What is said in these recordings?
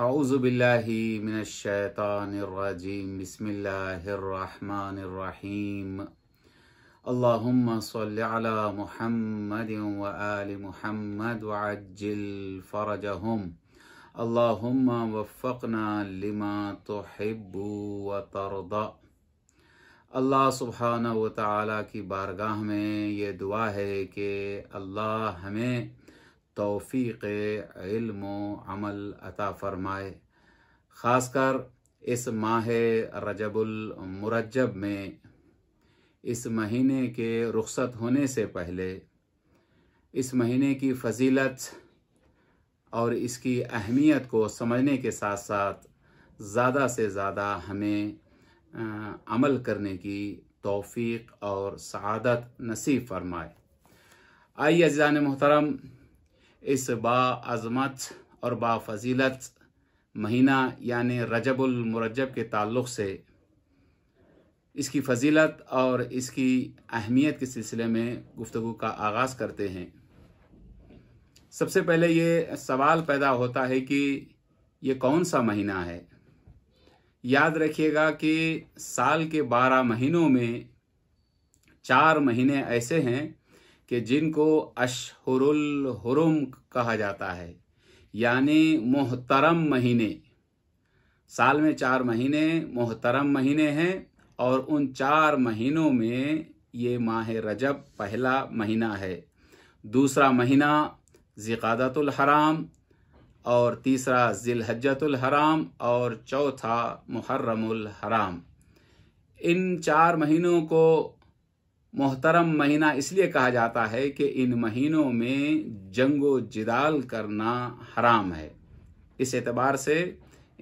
आउज़बिल्लिमिनशैतानरजीम बसमीम अल्लाहुम्मा सल्लि अला मुहम्मद व आलि मुहम्मद वअज्जिल फरजहुम अल्लाहुम्मा वफ़क़ना लिमा तुहिब्बु व तरदा अल्लाह सुबहाना व तआला की बारगाह में ये दुआ है कि अल्लाह हमें तोफ़ी इल्म अमल अता फ़रमाए ख़ासकर इस माह रजबुल में इस महीने के रुखसत होने से पहले इस महीने की फजीलत और इसकी अहमियत को समझने के साथ साथ ज़्यादा से ज़्यादा हमें आ, अमल करने की तौफीक और सआदत नसीब फरमाए आइए जान मोहतरम इस बाज़मत और बाफ़जीलत महीना यानि रजबुलमरजब के ताल्लुक़ से इसकी फजीलत और इसकी अहमियत के सिलसिले में गुफ्तु का आगाज़ करते हैं सबसे पहले ये सवाल पैदा होता है कि ये कौन सा महीना है याद रखिएगा कि साल के बारह महीनों में चार महीने ऐसे हैं कि जिनको अशहरुल हुरुम कहा जाता है यानी मोहतरम महीने साल में चार महीने मोहतरम महीने हैं और उन चार महीनों में ये माह रजब पहला महीना है दूसरा महीना ज़िकादतुल हराम और तीसरा ज़िलहजतुल हराम और चौथा मुहर्रमुल हराम इन चार महीनों को मोहतरम महीना इसलिए कहा जाता है कि इन महीनों में जंगो जिदाल करना हराम है इस एतबार से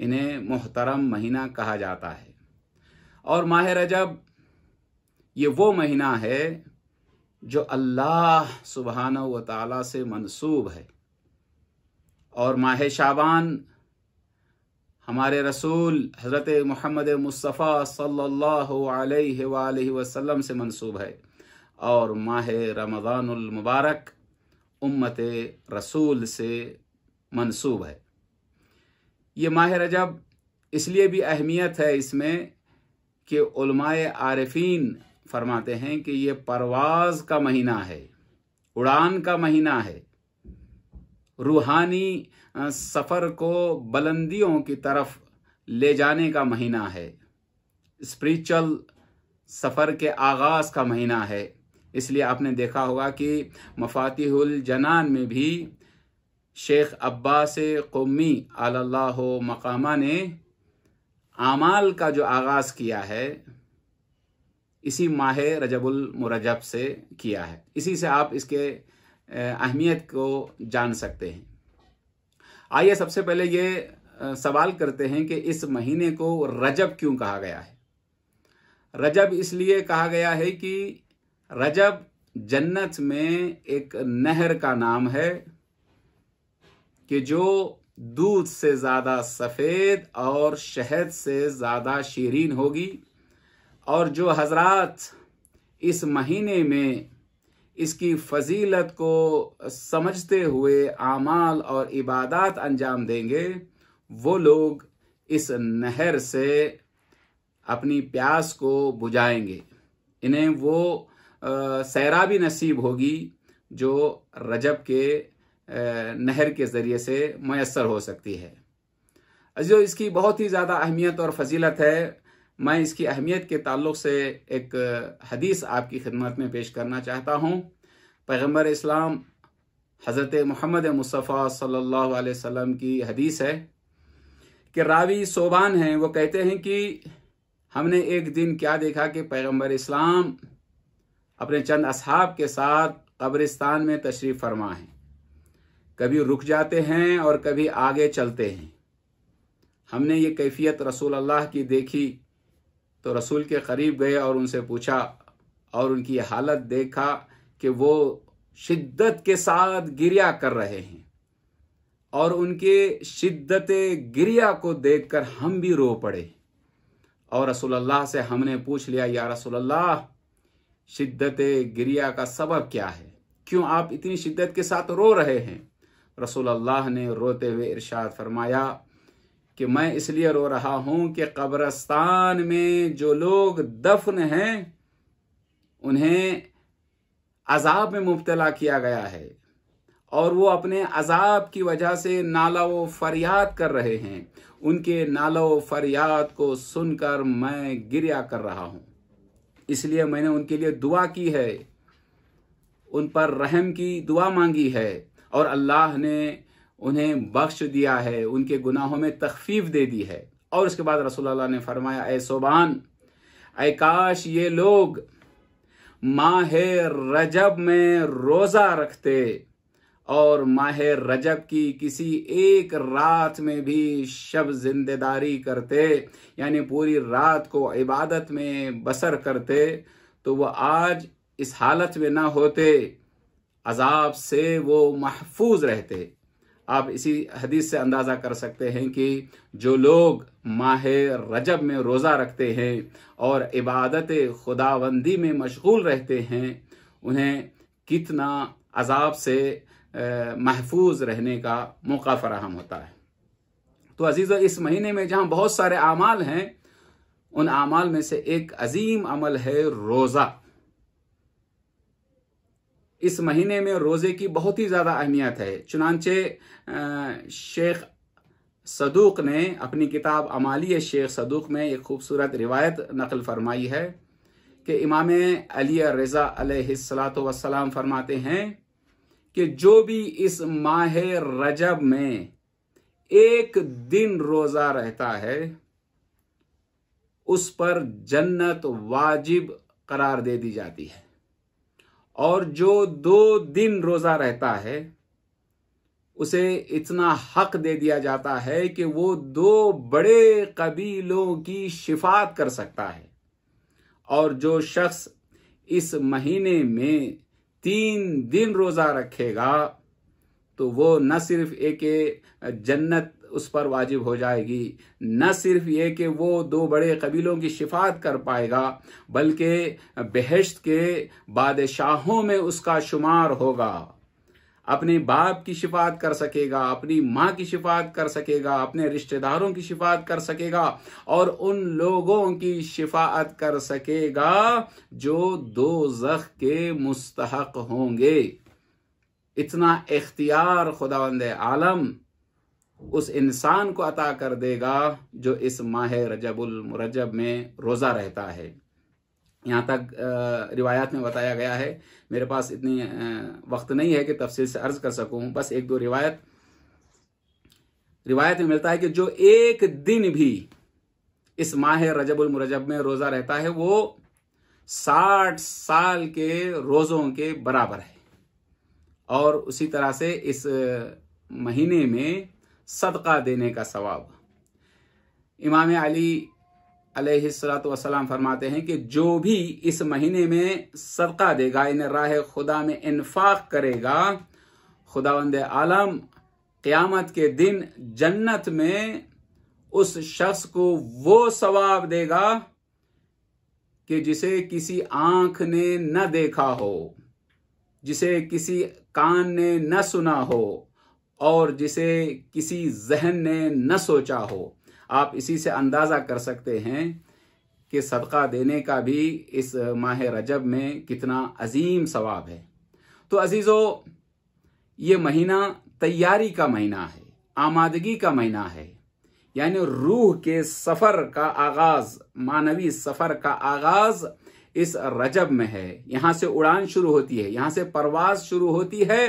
इन्हें मोहतरम महीना कहा जाता है और माह रजब ये वो महीना है जो अल्लाह सुबहान व ताला से मंसूब है और माह शाबान हमारे रसूल हज़रत मोहम्मद मुस्तफ़ा सल्लल्लाहु अलैहि वसल्लम से मंसूब है और माह रमज़ानमबारक उम्मत रसूल से मंसूब है ये माह रजब इसलिए भी अहमियत है इसमें कि आरफीन फरमाते हैं कि ये परवाज़ का महीना है उड़ान का महीना है रूहानी सफ़र को बुलंदियों की तरफ ले जाने का महीना है स्पिरिचुअल सफ़र के आगाज़ का महीना है इसलिए आपने देखा होगा कि मफातिहुल जनान में भी शेख अब्बास कौमी अल्लाह मकामा ने आमाल का जो आगाज़ किया है इसी माह रजबुल मुरजब से किया है इसी से आप इसके अहमियत को जान सकते हैं आइए सबसे पहले ये सवाल करते हैं कि इस महीने को रजब क्यों कहा गया है रजब इसलिए कहा गया है कि रजब जन्नत में एक नहर का नाम है कि जो दूध से ज़्यादा सफ़ेद और शहद से ज़्यादा शीरीन होगी और जो हजरात इस महीने में इसकी फजीलत को समझते हुए आमाल और इबादत अंजाम देंगे वो लोग इस नहर से अपनी प्यास को बुझाएंगे इन्हें वो सैरा भी नसीब होगी जो रजब के नहर के ज़रिए से मैसर हो सकती है जो इसकी बहुत ही ज़्यादा अहमियत और फजीलत है मैं इसकी अहमियत के ताल्लुक से एक हदीस आपकी खिदमत में पेश करना चाहता हूँ पैगम्बर इस्लाम हज़रत मोहम्मद मुस्तफ़ा सल्लल्लाहु अलैहि वसल्लम की हदीस है कि रावी सोबान हैं वो कहते हैं कि हमने एक दिन क्या देखा कि पैगम्बर इस्लाम अपने चंद असहाब के साथ कब्रिस्तान में तशरीफ़ फरमा है कभी रुक जाते हैं और कभी आगे चलते हैं हमने ये कैफियत रसूल अल्लाह की देखी तो रसूल के करीब गए और उनसे पूछा और उनकी हालत देखा कि वो शिद्दत के साथ गिरिया कर रहे हैं और उनके शिद्दत गिरिया को देखकर हम भी रो पड़े और अल्लाह से हमने पूछ लिया या अल्लाह शिद्दत गिरिया का सबब क्या है क्यों आप इतनी शिद्दत के साथ रो रहे हैं अल्लाह ने रोते हुए इरशाद फरमाया कि मैं इसलिए रो रहा हूं कि कब्रस्तान में जो लोग दफन हैं उन्हें अजाब में मुबतला किया गया है और वो अपने अजाब की वजह से नाला व फरियाद कर रहे हैं उनके नाला व फरियाद को सुनकर मैं गिरिया कर रहा हूं इसलिए मैंने उनके लिए दुआ की है उन पर रहम की दुआ मांगी है और अल्लाह ने उन्हें बख्श दिया है उनके गुनाहों में तखफीफ दे दी है और उसके बाद रसोल्ला ने फरमाया ए सोबान ए काश ये लोग माह रजब में रोज़ा रखते और माह रजब की किसी एक रात में भी शब जिंदेदारी करते यानी पूरी रात को इबादत में बसर करते तो वह आज इस हालत में ना होते अजाब से वो महफूज रहते आप इसी हदीस से अंदाज़ा कर सकते हैं कि जो लोग माह रजब में रोज़ा रखते हैं और इबादत खुदाबंदी में मशगूल रहते हैं उन्हें कितना अजाब से महफूज रहने का मौका फराहम होता है तो अजीज़ इस महीने में जहाँ बहुत सारे अमाल हैं उन अमाल में से एक अजीम अमल है रोज़ा इस महीने में रोजे की बहुत ही ज्यादा अहमियत है चुनानचे शेख सदूक ने अपनी किताब अमाली शेख सदूक में एक खूबसूरत रिवायत नकल फरमाई है कि इमाम अली रज़ा अलैहिस्सलाम फरमाते हैं कि जो भी इस माह रजब में एक दिन रोजा रहता है उस पर जन्नत वाजिब करार दे दी जाती है और जो दो दिन रोजा रहता है उसे इतना हक दे दिया जाता है कि वो दो बड़े कबीलों की शिफात कर सकता है और जो शख्स इस महीने में तीन दिन रोजा रखेगा तो वो न सिर्फ एक जन्नत उस पर वाजिब हो जाएगी न सिर्फ ये कि वो दो बड़े कबीलों की शिफात कर पाएगा बल्कि बहश्त के बादशाहों में उसका शुमार होगा अपने बाप की शिफात कर सकेगा अपनी माँ की शिफात कर सकेगा अपने रिश्तेदारों की शिफात कर सकेगा और उन लोगों की शिफात कर सकेगा जो दो जख के मुस्तक होंगे इतना इख्तियार खुदावंद आलम उस इंसान को अता कर देगा जो इस माह रजबुल रजब में रोज़ा रहता है यहाँ तक रिवायात में बताया गया है मेरे पास इतनी वक्त नहीं है कि तफसील से अर्ज कर सकूं बस एक दो रिवायत रिवायत में मिलता है कि जो एक दिन भी इस माह रजबुल मुरजब में रोज़ा रहता है वो साठ साल के रोज़ों के बराबर है और उसी तरह से इस महीने में सदका देने का सवाब इमाम अली अलैहिस्सलात फरमाते हैं कि जो भी इस महीने में सदका देगा इन राह खुदा में इन्फाक करेगा खुदावंद आलम क़यामत के दिन जन्नत में उस शख्स को वो सवाब देगा कि जिसे किसी आंख ने न देखा हो जिसे किसी कान ने न सुना हो और जिसे किसी जहन ने न सोचा हो आप इसी से अंदाज़ा कर सकते हैं कि सदका देने का भी इस माह रजब में कितना अजीम सवाब है तो अजीज़ो ये महीना तैयारी का महीना है आमादगी का महीना है यानी रूह के सफ़र का आगाज़ मानवी सफ़र का आगाज़ इस रजब में है यहाँ से उड़ान शुरू होती है यहाँ से परवाज शुरू होती है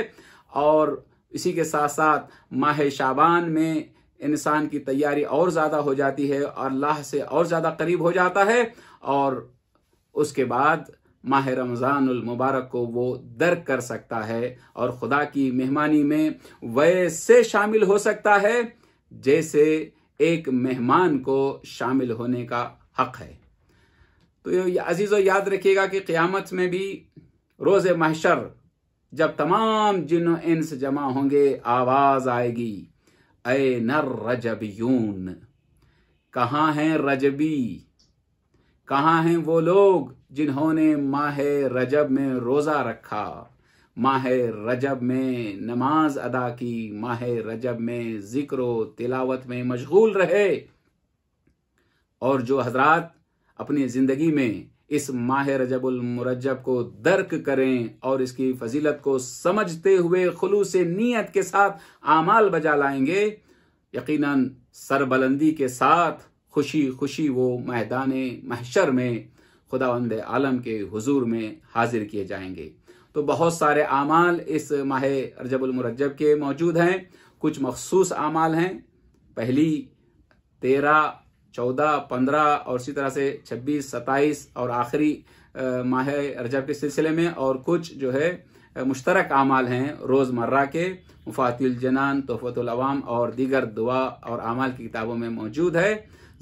और इसी के साथ साथ माह शाबान में इंसान की तैयारी और ज़्यादा हो जाती है और अल्लाह से और ज़्यादा करीब हो जाता है और उसके बाद माह रमज़ान मुबारक को वो दर्क कर सकता है और खुदा की मेहमानी में वैसे शामिल हो सकता है जैसे एक मेहमान को शामिल होने का हक है तो अजीज़ो याद रखिएगा कि क़्यामत में भी रोज़ महशर जब तमाम जिन इंस जमा होंगे आवाज आएगी ए नर रजबियून कहा है रजबी कहा हैं वो लोग जिन्होंने माह रजब में रोजा रखा माह रजब में नमाज अदा की माह रजब में जिक्र तिलावत में मशगूल रहे और जो हजरात अपनी जिंदगी में इस माह रजबुल मुरजब को दर्क करें और इसकी फजीलत को समझते हुए खुलूस नीयत के साथ आमाल बजा लाएंगे यकीनन सरबलंदी के साथ खुशी खुशी वो मैदान महशर में खुदावंद आलम के हुजूर में हाजिर किए जाएंगे तो बहुत सारे आमाल इस माह रजबुल मुरजब के मौजूद हैं कुछ मखसूस आमाल हैं पहली तेरह चौदह पंद्रह और इसी तरह से छब्बीस सत्ताईस और आखिरी माह रजब के सिलसिले में और कुछ जो है मुश्तरक अमाल हैं रोज़मर्रा के मुफातिल जनान अवाम और दीगर दुआ और अमाल की किताबों में मौजूद है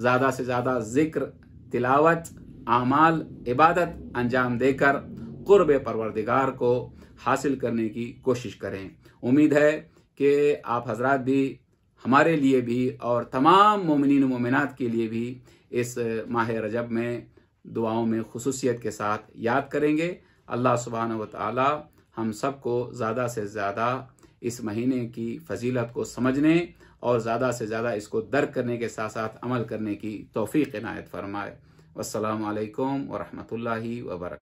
ज़्यादा से ज़्यादा ज़िक्र तिलावत अमाल इबादत अंजाम देकर कुर्ब परवरदिगार को हासिल करने की कोशिश करें उम्मीद है कि आप हजरात भी हमारे लिए भी और तमाम मोमिन ममिनत के लिए भी इस माह रजब में दुआओं में खसूसियत के साथ याद करेंगे अल्लाह सुबहान वाली हम सबको ज़्यादा से ज़्यादा इस महीने की फजीलत को समझने और ज़्यादा से ज़्यादा इसको दर करने के साथ साथ अमल करने की तोफ़ी इनायत फरमाए वालकम वरहमल वर्क